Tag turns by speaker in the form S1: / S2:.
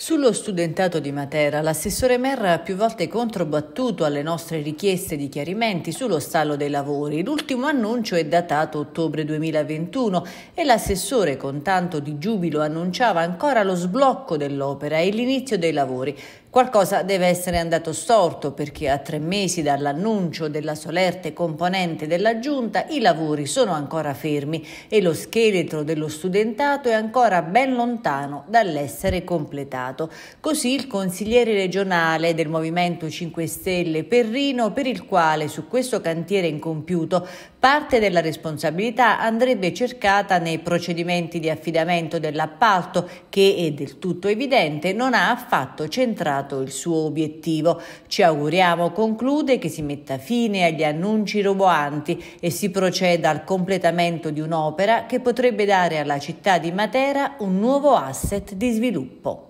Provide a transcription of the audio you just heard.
S1: Sullo studentato di Matera, l'assessore Merra ha più volte controbattuto alle nostre richieste di chiarimenti sullo stallo dei lavori. L'ultimo annuncio è datato ottobre 2021 e l'assessore con tanto di giubilo annunciava ancora lo sblocco dell'opera e l'inizio dei lavori. Qualcosa deve essere andato storto perché a tre mesi dall'annuncio della solerte componente della giunta i lavori sono ancora fermi e lo scheletro dello studentato è ancora ben lontano dall'essere completato. Così il consigliere regionale del Movimento 5 Stelle Perrino, per il quale su questo cantiere incompiuto parte della responsabilità andrebbe cercata nei procedimenti di affidamento dell'appalto che è del tutto evidente non ha affatto centrato stato il suo obiettivo. Ci auguriamo, conclude, che si metta fine agli annunci roboanti e si proceda al completamento di un'opera che potrebbe dare alla città di Matera un nuovo asset di sviluppo.